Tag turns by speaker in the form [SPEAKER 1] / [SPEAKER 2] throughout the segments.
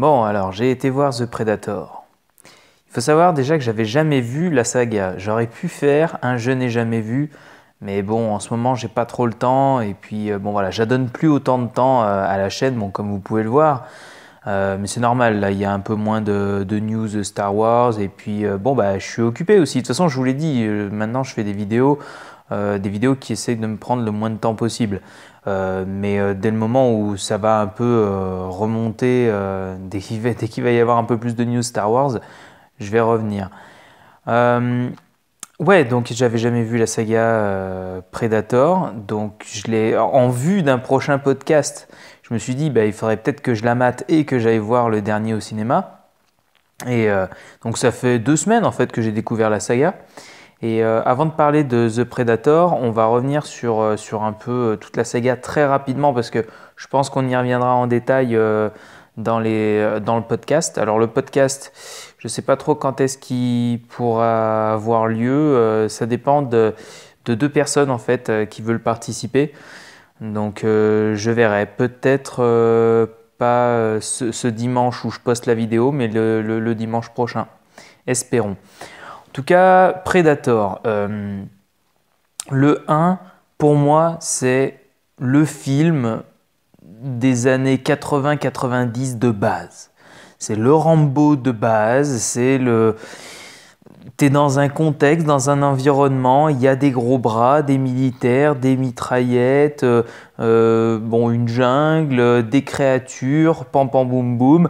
[SPEAKER 1] Bon, alors j'ai été voir The Predator. Il faut savoir déjà que j'avais jamais vu la saga. J'aurais pu faire un je n'ai jamais vu, mais bon, en ce moment j'ai pas trop le temps et puis euh, bon voilà, j'adonne plus autant de temps euh, à la chaîne, bon comme vous pouvez le voir. Euh, mais c'est normal, là il y a un peu moins de, news de Star Wars et puis bon bah je suis occupé aussi. De toute façon je vous l'ai dit, maintenant je fais des vidéos, des vidéos qui essayent de me prendre le moins de temps possible. Euh, mais euh, dès le moment où ça va un peu euh, remonter, dès qu'il va, va, y avoir un peu plus de news Star Wars, je vais revenir. Ouais, donc j'avais jamais vu la saga Predator, donc je l'ai en vue d'un prochain podcast. Je me suis dit, bah, il faudrait peut-être que je la mate et que j'aille voir le dernier au cinéma. Et donc ça fait deux semaines en fait que j'ai découvert la saga. Et euh, avant de parler de The Predator, on va revenir sur, euh, sur un peu euh, toute la saga très rapidement parce que je pense qu'on y reviendra en détail dans, les, dans le podcast. Alors le podcast, je ne sais pas trop quand est-ce qu'il pourra avoir lieu. ça dépend de, deux personnes en fait qui veulent participer. Donc je verrai. Peut-être pas ce, dimanche où je poste la vidéo, mais le dimanche prochain. Espérons. En tout cas, Predator, euh, le 1, pour moi, c'est le film des années 80-90 de base. C'est le Rambo de base, c'est le... T'es dans un contexte, dans un environnement, il y a des gros bras, des militaires, des mitraillettes, euh, euh, bon, une jungle, des créatures, pam pam boum boum,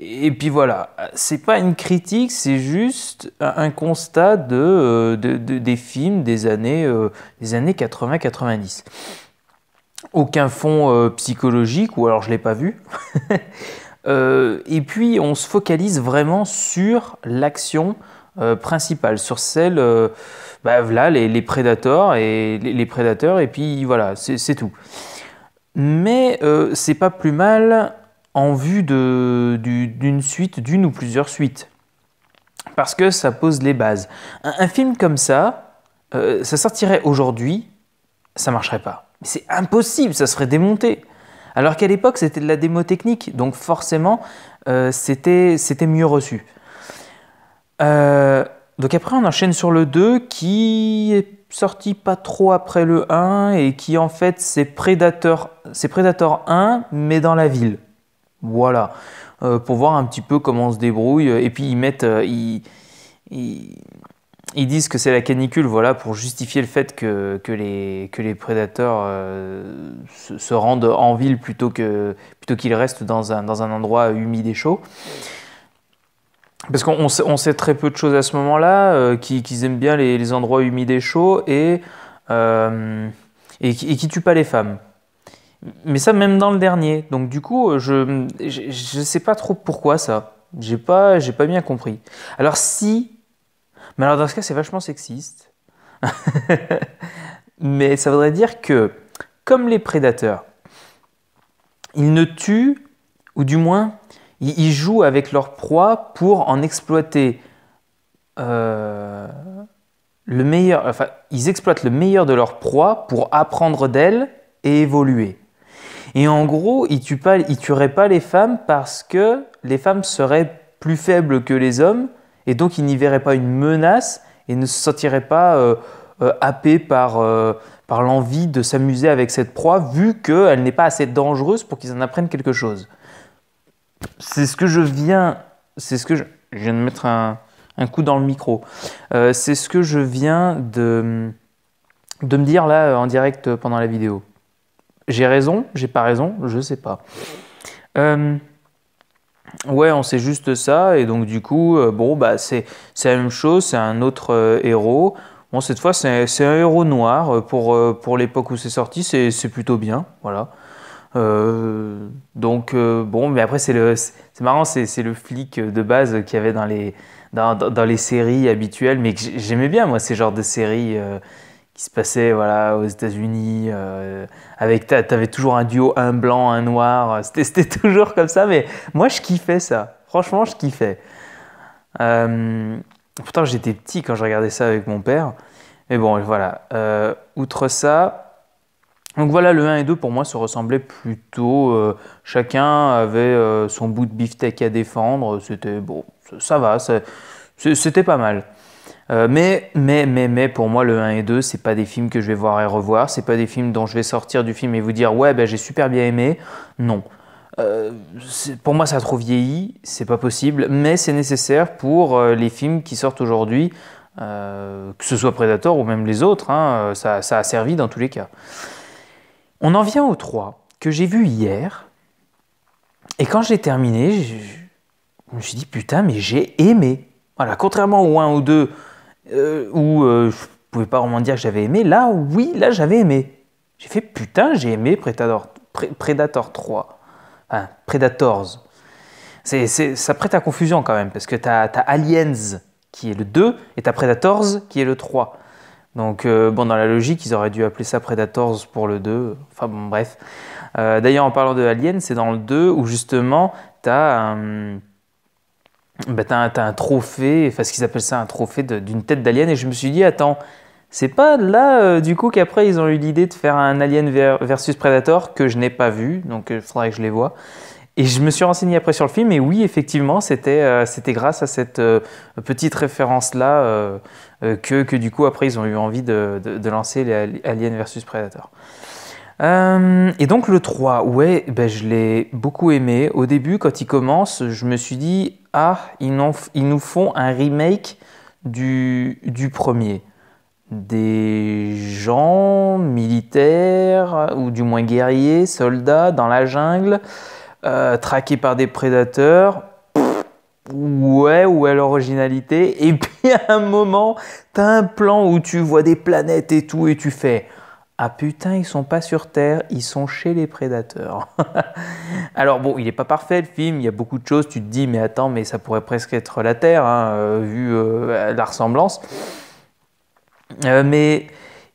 [SPEAKER 1] et puis voilà, c'est pas une critique, c'est juste un constat euh, de, des films des années, euh, années 80-90. Aucun fond euh, psychologique, ou alors je ne l'ai pas vu. et puis on se focalise vraiment sur l'action principale, sur celle, bah, les, prédateurs et prédateurs, et puis voilà, c'est tout. Mais c'est pas plus mal en vue d'une suite, d'une ou plusieurs suites. Parce que ça pose les bases. Un, film comme ça, euh, ça sortirait aujourd'hui, ça marcherait pas. C'est impossible, ça serait démonté. Alors qu'à l'époque, c'était de la démo technique, donc forcément, euh, c'était mieux reçu. Euh, donc après, on enchaîne sur le 2 qui est sorti pas trop après le 1 et qui en fait c'est Predator, Predator 1 mais dans la ville. Voilà, euh, pour voir un petit peu comment on se débrouille. Et puis ils mettent, euh, ils, disent que c'est la canicule, voilà, pour justifier le fait que, les, que les, prédateurs euh, se, rendent en ville plutôt que plutôt qu'ils restent dans un, endroit humide et chaud. Parce qu'on sait, très peu de choses à ce moment-là, qu'ils aiment bien les, endroits humides et chauds et, et, et qui tuent pas les femmes. Mais ça, même dans le dernier. Donc, du coup, euh, je ne sais pas trop pourquoi ça. J'ai pas, pas bien compris. Alors, si. Mais alors, dans ce cas, c'est vachement sexiste. mais ça voudrait dire que, comme les prédateurs, ils ne tuent, ou du moins, ils, jouent avec leur proie pour en exploiter euh, le meilleur. Enfin, ils exploitent le meilleur de leur proie pour apprendre d'elle et évoluer. Et en gros, ils tueraient pas, pas les femmes parce que les femmes seraient plus faibles que les hommes et donc ils n'y verraient pas une menace et ne se sentiraient pas euh, euh, happés euh, par, l'envie de s'amuser avec cette proie vu qu'elle n'est pas assez dangereuse pour qu'ils en apprennent quelque chose. C'est ce que je viens... C'est ce que je... viens de mettre un, coup dans le micro. c'est ce que je viens de, de me dire là en direct pendant la vidéo. J'ai raison, j'ai pas raison, je sais pas. Euh, ouais, on sait juste ça, et donc du coup, euh, bon, bah, c'est la même chose, c'est un autre euh, héros. Bon, cette fois, c'est un héros noir. Pour, pour l'époque où c'est sorti, c'est plutôt bien. Voilà. donc, bon, mais après, c'est marrant, c'est le flic de base qu'il y avait dans les, dans, dans, les séries habituelles, mais que j'aimais bien, moi, ces genres de séries se passait voilà, aux États-Unis. Euh, avec, t'avais toujours un duo, un blanc, un noir. Euh, c'était toujours comme ça, mais moi je kiffais ça. Franchement, je kiffais. Euh, pourtant, j'étais petit quand je regardais ça avec mon père. Mais bon, voilà. Euh, outre ça, donc voilà, le 1 et 2 pour moi se ressemblaient plutôt. chacun avait son bout de beefsteak à défendre. C'était bon, ça va, c'était pas mal. Euh, mais, mais, mais, mais, pour moi, le 1 et 2, c'est pas des films que je vais voir et revoir. C'est pas des films dont je vais sortir du film et vous dire ouais, ben, j'ai super bien aimé. Non. Euh, pour moi, ça a trop vieilli. C'est pas possible. Mais c'est nécessaire pour euh, les films qui sortent aujourd'hui, que ce soit Predator ou même les autres. Hein, ça, a servi dans tous les cas. On en vient aux 3 que j'ai vu hier. Et quand j'ai terminé, je, me suis dit putain, mais j'ai aimé. Voilà, contrairement au 1 ou 2 euh, ou où euh, je pouvais pas vraiment dire que j'avais aimé. Là, oui, là, j'avais aimé. J'ai fait putain, j'ai aimé Predator, 3. Enfin, Predators. ça prête à confusion quand même, parce que tu as, Aliens qui est le 2 et tu as Predators qui est le 3. Donc, euh, bon, dans la logique, ils auraient dû appeler ça Predators pour le 2. Enfin, bon, bref. D'ailleurs, en parlant de Aliens, c'est dans le 2 où justement, tu as bah, tu as, un trophée, enfin ce qu'ils appellent ça un trophée d'une tête d'alien, et je me suis dit, attends, c'est pas là euh, du coup qu'après ils ont eu l'idée de faire un Alien versus Predator que je n'ai pas vu, donc il euh, faudrait que je les vois. Et je me suis renseigné après sur le film, et oui, effectivement, c'était euh, grâce à cette petite référence-là que, du coup, après, ils ont eu envie de, lancer les Alien versus Predator. Euh, et donc le 3, ouais, ben je l'ai beaucoup aimé. Au début, quand il commence, je me suis dit, ah, ils, nous font un remake du, du, premier. Des gens militaires, ou du moins guerriers, soldats, dans la jungle, euh, traqués par des prédateurs. ouais, ouais, l'originalité Et puis à un moment, t'as un plan où tu vois des planètes et tout, et tu fais... Ah putain, ils sont pas sur Terre, ils sont chez les prédateurs. Alors bon, il n'est pas parfait le film, il y a beaucoup de choses, tu te dis mais attends, mais ça pourrait presque être la Terre, hein, euh, vu euh, la ressemblance. Euh, mais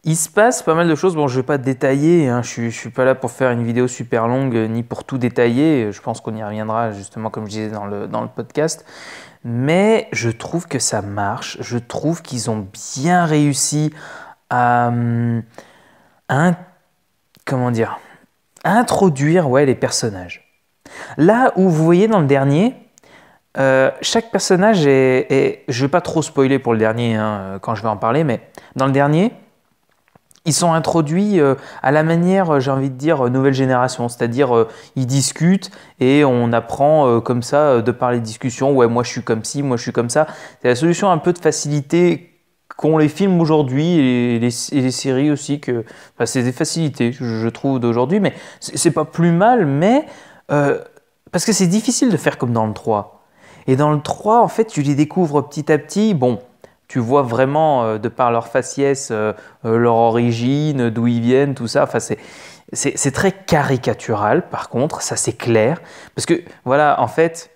[SPEAKER 1] il se passe pas mal de choses, bon je vais pas détailler, hein, je, ne suis pas là pour faire une vidéo super longue, ni pour tout détailler, je pense qu'on y reviendra justement comme je disais dans le, dans le podcast. Mais je trouve que ça marche, je trouve qu'ils ont bien réussi à... Hum, comment dire introduire ouais, les personnages. Là où vous voyez dans le dernier, euh, chaque personnage est, Je Je vais pas trop spoiler pour le dernier hein, quand je vais en parler, mais dans le dernier, ils sont introduits euh, à la manière, j'ai envie de dire, nouvelle génération. C'est-à-dire, euh, ils discutent et on apprend comme ça de par les discussions. Ouais, moi je suis comme ci, moi je suis comme ça. C'est la solution un peu de facilité qu'on les filme aujourd'hui et, les, séries aussi que c'est des facilités je, trouve d'aujourd'hui mais c'est pas plus mal mais euh, parce que c'est difficile de faire comme dans le 3 et dans le 3 en fait tu les découvres petit à petit bon tu vois vraiment euh, de par leur faciès euh, leur origine d'où ils viennent tout ça enfin c'est très caricatural par contre ça c'est clair parce que voilà en fait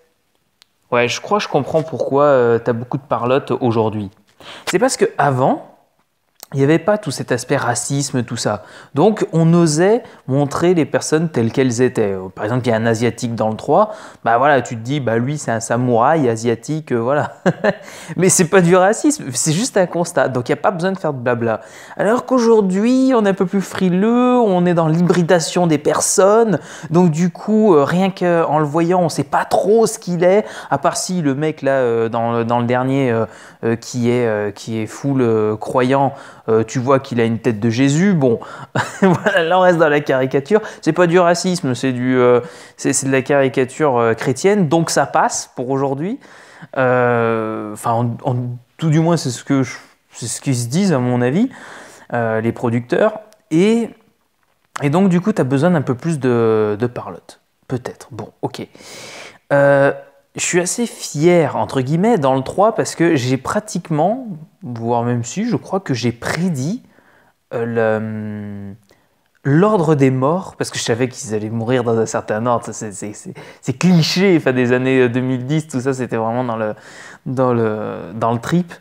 [SPEAKER 1] ouais je crois je comprends pourquoi tu as beaucoup de parlotte aujourd'hui c'est parce que avant, il n'y avait pas tout cet aspect racisme, tout ça. Donc on osait montrer les personnes telles qu'elles étaient. Par exemple, il y a un asiatique dans le 3, bah voilà, tu te dis, bah lui c'est un samouraï asiatique, euh, voilà. Mais c'est pas du racisme, c'est juste un constat, donc il n'y a pas besoin de faire de blabla. Alors qu'aujourd'hui, on est un peu plus frileux, on est dans l'hybridation des personnes, donc du coup, euh, rien qu'en le voyant, on ne sait pas trop ce qu'il est, à part si le mec là, euh, dans, le dernier, qui, est, qui est full croyant, euh, tu vois qu'il a une tête de Jésus, bon, voilà, là on reste dans la caricature. C'est pas du racisme, c'est du, euh, c'est de la caricature euh, chrétienne, donc ça passe pour aujourd'hui. Enfin, tout du moins c'est ce que c'est ce qu'ils se disent à mon avis, les producteurs. Et, et donc du coup, tu as besoin d'un peu plus de, de parlotte, peut-être. Bon, ok je suis assez fier, entre guillemets, dans le 3 parce que j'ai pratiquement, voire même su, je crois que j'ai prédit euh, hum, l'ordre des morts parce que je savais qu'ils allaient mourir dans un certain ordre. C'est cliché enfin, des années 2010, euh, tout ça, c'était vraiment dans le, dans le, dans le trip,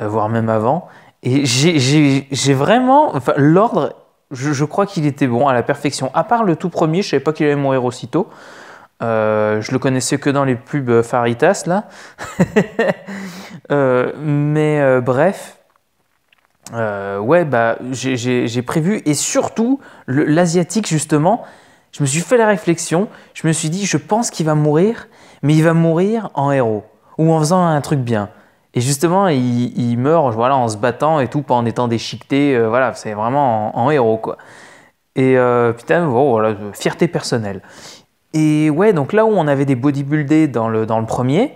[SPEAKER 1] euh, voire même avant. Et j'ai vraiment. l'ordre, je, je crois qu'il était bon à la perfection. À part le tout premier, je savais pas qu'il allait mourir aussitôt. Euh, je le connaissais que dans les pubs Faritas, là. Euh, mais euh, bref. ouais, bah, j'ai prévu. Et surtout, l'asiatique, justement, je me suis fait la réflexion. Je me suis dit, je pense qu'il va mourir, mais il va mourir en héros. Ou en faisant un truc bien. Et justement, il, meurt voilà, en se battant et tout, pas en étant déchiqueté. voilà, c'est vraiment en, héros, quoi. Et putain, oh, voilà, fierté personnelle. Et ouais, donc là où on avait des bodybuildés dans le, dans le premier, et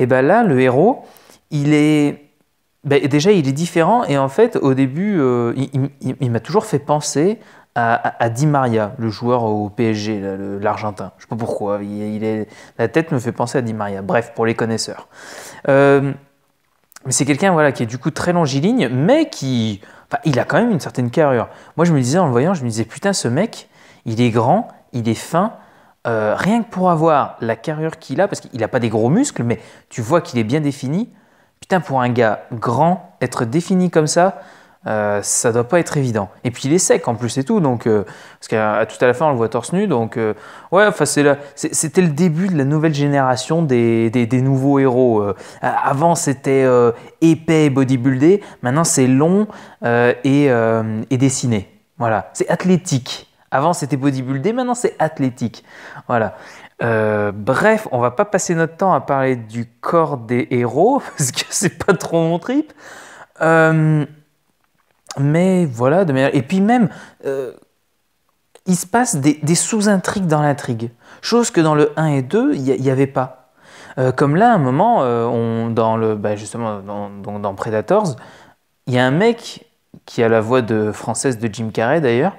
[SPEAKER 1] eh ben là, le héros, il est. Ben, déjà, il est différent, et en fait, au début, euh, il, il, m'a toujours fait penser à, Di Maria, le joueur au PSG, l'Argentin. Je sais pas pourquoi, il, est, la tête me fait penser à Di Maria. Bref, pour les connaisseurs. Euh, mais c'est quelqu'un voilà, qui est du coup très longiligne, mais qui. Enfin, il a quand même une certaine carrure. Moi, je me disais en le voyant, je me disais putain, ce mec, il est grand, il est fin, euh, rien que pour avoir la carrure qu'il a, parce qu'il n'a pas des gros muscles, mais tu vois qu'il est bien défini. Putain, pour un gars grand, être défini comme ça, euh, ça doit pas être évident. Et puis il est sec en plus et tout, donc euh, parce qu'à tout à la fin on le voit torse nu, donc euh, ouais, enfin c'était le début de la nouvelle génération des, nouveaux héros. avant c'était épais, et bodybuildé, maintenant c'est long et, et dessiné. Voilà, c'est athlétique. Avant, c'était bodybuildé, maintenant, c'est athlétique. Voilà. Euh, bref, on va pas passer notre temps à parler du corps des héros, parce que c'est pas trop mon trip. Euh, mais voilà, de manière... Et puis même, euh, il se passe des, sous-intrigues dans l'intrigue. Chose que dans le 1 et 2, il n'y avait pas. comme là, à un moment, dans le, bah, justement, dans, Predators, il y a un mec qui a la voix de française de Jim Carrey d'ailleurs,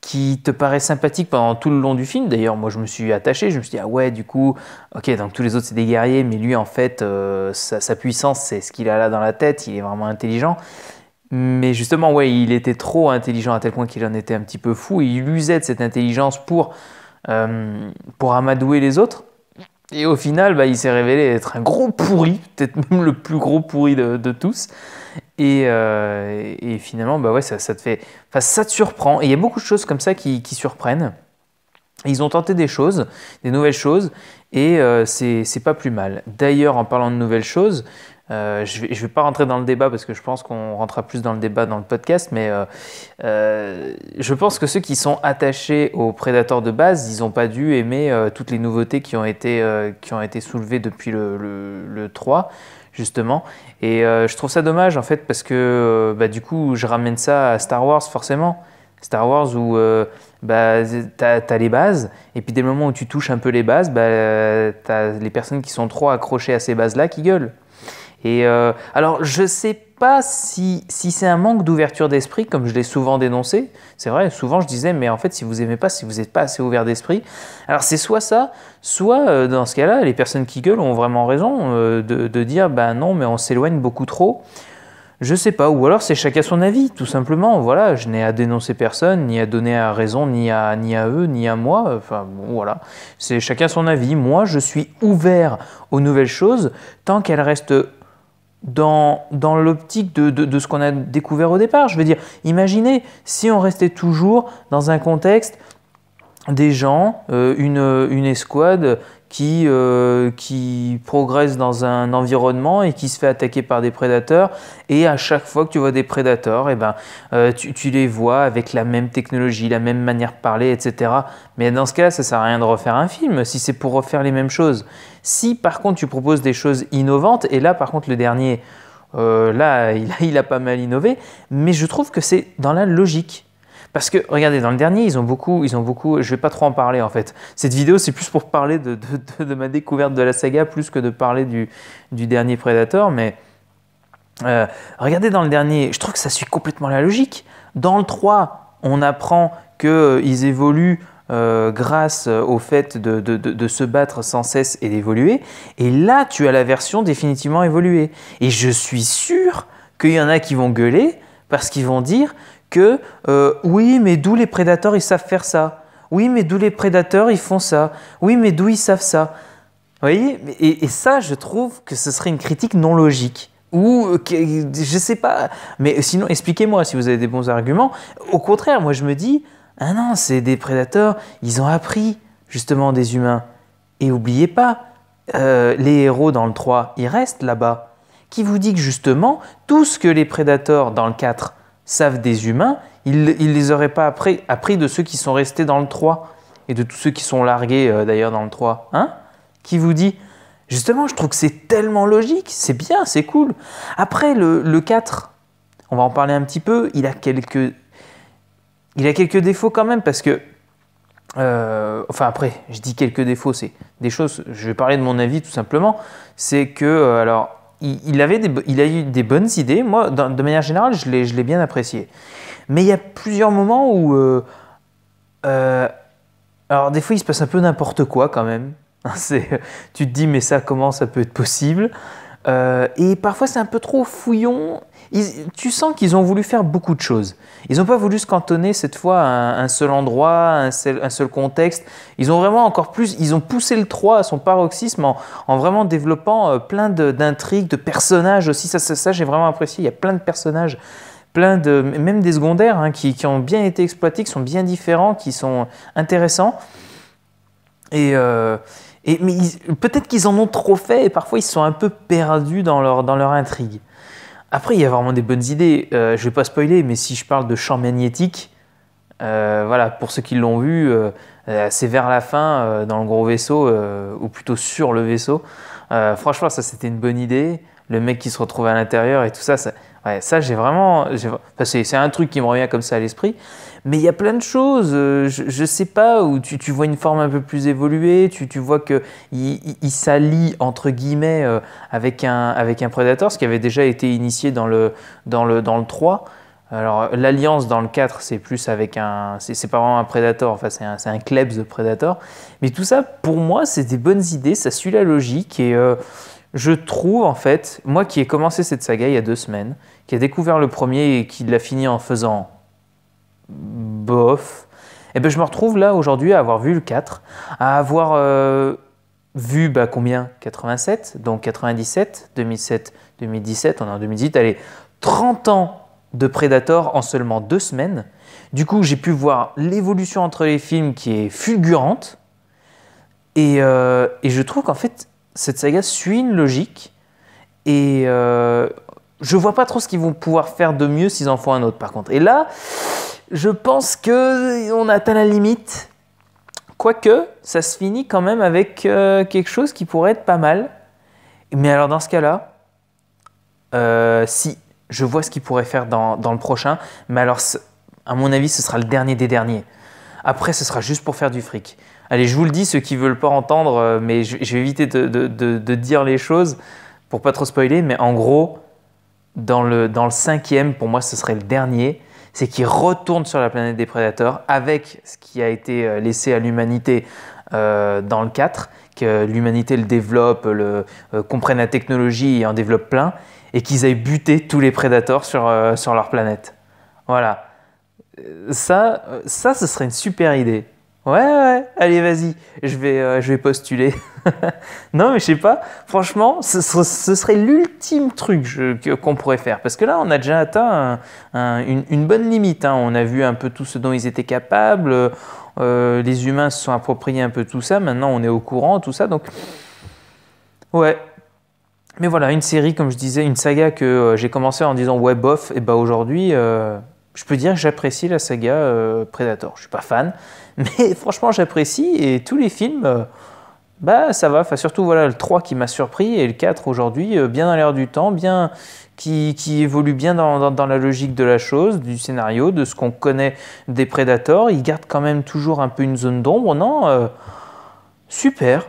[SPEAKER 1] qui te paraît sympathique pendant tout le long du film. D'ailleurs, moi, je me suis attaché. Je me suis dit, ah ouais, du coup, ok, donc tous les autres, c'est des guerriers, mais lui, en fait, euh, sa, puissance, c'est ce qu'il a là dans la tête. Il est vraiment intelligent. Mais justement, ouais, il était trop intelligent à tel point qu'il en était un petit peu fou. Et il usait de cette intelligence pour, euh, pour amadouer les autres. Et au final, bah, il s'est révélé être un gros pourri, peut-être même le plus gros pourri de, de tous. Euh, et, finalement, bah ouais, ça, te fait, ça te surprend. Et il y a beaucoup de choses comme ça qui, surprennent. ils ont tenté des choses, des nouvelles choses, et euh, c'est pas plus mal. D'ailleurs, en parlant de nouvelles choses, euh, je ne vais, pas rentrer dans le débat parce que je pense qu'on rentrera plus dans le débat dans le podcast, mais euh, euh, je pense que ceux qui sont attachés aux prédateurs de base, ils n'ont pas dû aimer toutes les nouveautés qui ont été, qui ont été soulevées depuis le, 3 justement. Et je trouve ça dommage en fait parce que bah, du coup je ramène ça à Star Wars forcément. Star Wars où bah, tu as, les bases, et puis dès le moment où tu touches un peu les bases, bah, tu as les personnes qui sont trop accrochées à ces bases-là qui gueulent. Et euh, alors, je sais pas si, si c'est un manque d'ouverture d'esprit, comme je l'ai souvent dénoncé. C'est vrai, souvent je disais, mais en fait, si vous aimez pas, si vous n'êtes pas assez ouvert d'esprit, alors c'est soit ça, soit euh, dans ce cas-là, les personnes qui gueulent ont vraiment raison euh, de, de, dire, ben non, mais on s'éloigne beaucoup trop. Je sais pas, ou alors c'est chacun son avis, tout simplement. Voilà, je n'ai à dénoncer personne, ni à donner à raison, ni à, ni à eux, ni à moi. Enfin, bon, voilà, c'est chacun son avis. Moi, je suis ouvert aux nouvelles choses tant qu'elles restent dans, l'optique de, ce qu'on a découvert au départ. Je veux dire, imaginez si on restait toujours dans un contexte des gens, euh, une, escouade qui, euh, qui progresse dans un environnement et qui se fait attaquer par des prédateurs. Et à chaque fois que tu vois des prédateurs, et eh ben, euh, tu, les vois avec la même technologie, la même manière de parler, etc. Mais dans ce cas-là, ça ne sert à rien de refaire un film si c'est pour refaire les mêmes choses. Si par contre tu proposes des choses innovantes, et là par contre le dernier, euh, là il a pas mal innové, mais je trouve que c'est dans la logique. Parce que, regardez, dans le dernier, ils ont beaucoup, ils ont beaucoup, je vais pas trop en parler en fait. Cette vidéo, c'est plus pour parler de, ma découverte de la saga, plus que de parler du, dernier Predator, mais euh, regardez dans le dernier, je trouve que ça suit complètement la logique. Dans le 3, on apprend qu'ils euh, évoluent euh, grâce au fait de, de, se battre sans cesse et d'évoluer. Et là, tu as la version définitivement évoluée. Et je suis sûr qu'il y en a qui vont gueuler parce qu'ils vont dire que euh, oui, mais d'où les prédateurs, ils savent faire ça. Oui, mais d'où les prédateurs, ils font ça. Oui, mais d'où ils savent ça. Vous voyez et, ça, je trouve que ce serait une critique non logique. Ou, euh, je sais pas, mais sinon, expliquez-moi si vous avez des bons arguments. Au contraire, moi, je me dis, ah non, c'est des prédateurs, ils ont appris, justement, des humains. Et oubliez pas, euh, les héros dans le 3, ils restent là-bas qui vous dit que justement, tout ce que les prédateurs dans le 4 savent des humains, ils ne les auraient pas appris, de ceux qui sont restés dans le 3 et de tous ceux qui sont largués euh, d'ailleurs dans le 3. Hein qui vous dit Justement, je trouve que c'est tellement logique, c'est bien, c'est cool. Après, le, 4, on va en parler un petit peu, il a quelques il a quelques défauts quand même parce que, euh, enfin après, je dis quelques défauts, c'est des choses. Je vais parler de mon avis tout simplement. C'est que, euh, alors, il, avait il a eu des bonnes idées. Moi, de manière générale, je l'ai bien apprécié. Mais il y a plusieurs moments où. Euh, euh, alors, des fois, il se passe un peu n'importe quoi quand même. Hein, tu te dis, mais ça, comment ça peut être possible euh, Et parfois, c'est un peu trop fouillon tu sens qu'ils ont voulu faire beaucoup de choses. Ils n'ont pas voulu se cantonner cette fois à un, seul endroit, un seul, un seul, contexte. Ils ont vraiment encore plus, ils ont poussé le 3 à son paroxysme en, vraiment développant euh, plein d'intrigues, de, personnages aussi. Ça, j'ai vraiment apprécié. Il y a plein de personnages, plein de, même des secondaires hein, qui, ont bien été exploités, qui sont bien différents, qui sont intéressants. Et. Euh, et, mais peut-être qu'ils en ont trop fait et parfois ils sont un peu perdus dans leur, dans leur intrigue. Après, il y a vraiment des bonnes idées. Euh, je ne vais pas spoiler, mais si je parle de champ magnétique, euh, voilà, pour ceux qui l'ont vu, euh, c'est vers la fin, dans le gros vaisseau, ou plutôt sur le vaisseau. franchement, ça, c'était une bonne idée. Le mec qui se retrouvait à l'intérieur et tout ça, ça Ouais, ça, j'ai vraiment. Enfin, c'est un truc qui me revient comme ça à l'esprit. Mais il y a plein de choses, euh, je ne sais pas, où tu, tu, vois une forme un peu plus évoluée, tu, tu vois qu'il il, s'allie, entre guillemets, euh, avec, un, avec un Predator, ce qui avait déjà été initié dans le, dans le, dans le 3. Alors, l'alliance dans le 4, c'est plus avec un. C'est pas vraiment un Predator, enfin, c'est un, un Klebs de Predator. Mais tout ça, pour moi, c'est des bonnes idées, ça suit la logique et. Euh, je trouve en fait, moi qui ai commencé cette saga il y a deux semaines, qui a découvert le premier et qui l'a fini en faisant bof, et eh ben je me retrouve là aujourd'hui à avoir vu le 4, à avoir euh, vu bah, combien 87, donc 97, 2007, 2017, on est en 2018, allez, 30 ans de Predator en seulement deux semaines. Du coup, j'ai pu voir l'évolution entre les films qui est fulgurante. et euh, je trouve qu'en fait, cette saga suit une logique et euh, je vois pas trop ce qu'ils vont pouvoir faire de mieux s'ils en font un autre par contre. Et là, je pense que on a atteint la limite. Quoique, ça se finit quand même avec euh, quelque chose qui pourrait être pas mal. Mais alors dans ce cas-là, euh, si je vois ce qu'ils pourraient faire dans, dans, le prochain, mais alors à mon avis, ce sera le dernier des derniers. Après, ce sera juste pour faire du fric. Allez, je vous le dis, ceux qui ne veulent pas entendre, euh, mais je, vais éviter de, dire les choses pour pas trop spoiler, mais en gros, dans le, cinquième, pour moi ce serait le dernier, c'est qu'ils retournent sur la planète des prédateurs avec ce qui a été euh, laissé à l'humanité euh, dans le 4, que l'humanité le développe, le, comprenne la technologie et en développe plein, et qu'ils aillent buter tous les prédateurs sur, sur leur planète. Voilà. Ça, ça, ce serait une super idée. Ouais, ouais, allez, vas-y, je vais, euh, je vais postuler. non, mais je sais pas, franchement, ce, serait l'ultime truc qu'on pourrait faire. Parce que là, on a déjà atteint une, bonne limite. Hein. On a vu un peu tout ce dont ils étaient capables. Euh, les humains se sont appropriés un peu tout ça. Maintenant, on est au courant, tout ça. Donc, ouais. Mais voilà, une série, comme je disais, une saga que euh, j'ai commencé en disant ouais, bof, et bah aujourd'hui, je peux dire que j'apprécie la saga Predator. Je suis pas fan. Mais franchement, j'apprécie et tous les films, euh, bah ça va. Enfin, surtout voilà le 3 qui m'a surpris et le 4 aujourd'hui, euh, bien dans l'air du temps, bien qui, qui évolue bien dans, la logique de la chose, du scénario, de ce qu'on connaît des Predators. Il garde quand même toujours un peu une zone d'ombre, non euh, Super.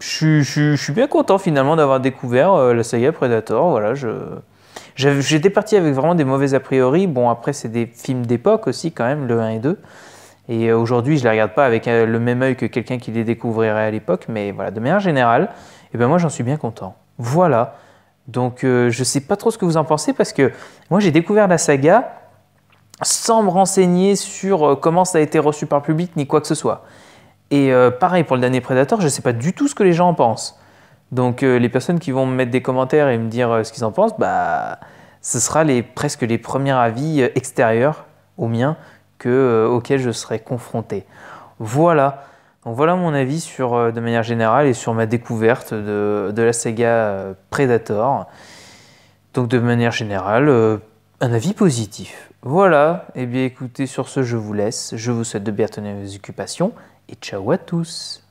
[SPEAKER 1] Je, suis bien content finalement d'avoir découvert la saga Predator. Voilà, je. J'étais parti avec vraiment des mauvais a priori. Bon, après, c'est des films d'époque aussi, quand même, le 1 et 2. Et euh, aujourd'hui, je ne les regarde pas avec euh, le même œil que quelqu'un qui les découvrirait à l'époque, mais voilà, de manière générale, et eh ben moi j'en suis bien content. Voilà. Donc euh, je ne sais pas trop ce que vous en pensez parce que moi j'ai découvert la saga sans me renseigner sur comment ça a été reçu par le public ni quoi que ce soit. Et pareil pour le dernier Predator, je ne sais pas du tout ce que les gens en pensent. Donc les personnes qui vont me mettre des commentaires et me dire ce qu'ils en pensent, bah ce sera presque les premiers avis extérieurs aux miens que, euh, auquel je serai confronté. Voilà. Donc voilà mon avis sur, euh, de manière générale et sur ma découverte de, la Sega euh, Predator. Donc de manière générale, un avis positif. Voilà, et eh bien écoutez, sur ce je vous laisse, je vous souhaite de bien tenir vos occupations et ciao à tous